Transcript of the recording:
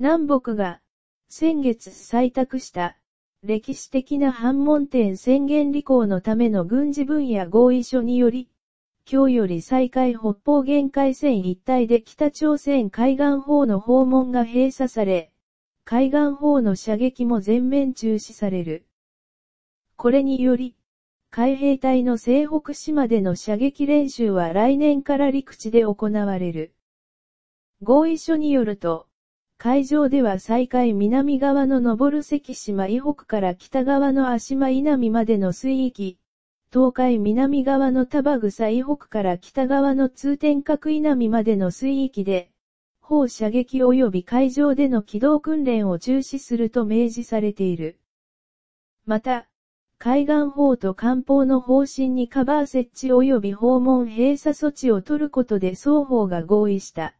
南北が、先月採択した、歴史的な反問点宣言履行のための軍事分野合意書により、今日より再開北方限界線一帯で北朝鮮海岸法の訪問が閉鎖され、海岸法の射撃も全面中止される。これにより、海兵隊の西北島での射撃練習は来年から陸地で行われる。合意書によると、海上では最下位南側の登関島以北から北側の足間稲見までの水域、東海南側の田場草以北から北側の通天閣稲見までの水域で、砲射撃及び海上での機動訓練を中止すると明示されている。また、海岸法と艦砲の方針にカバー設置及び訪問閉鎖措置を取ることで双方が合意した。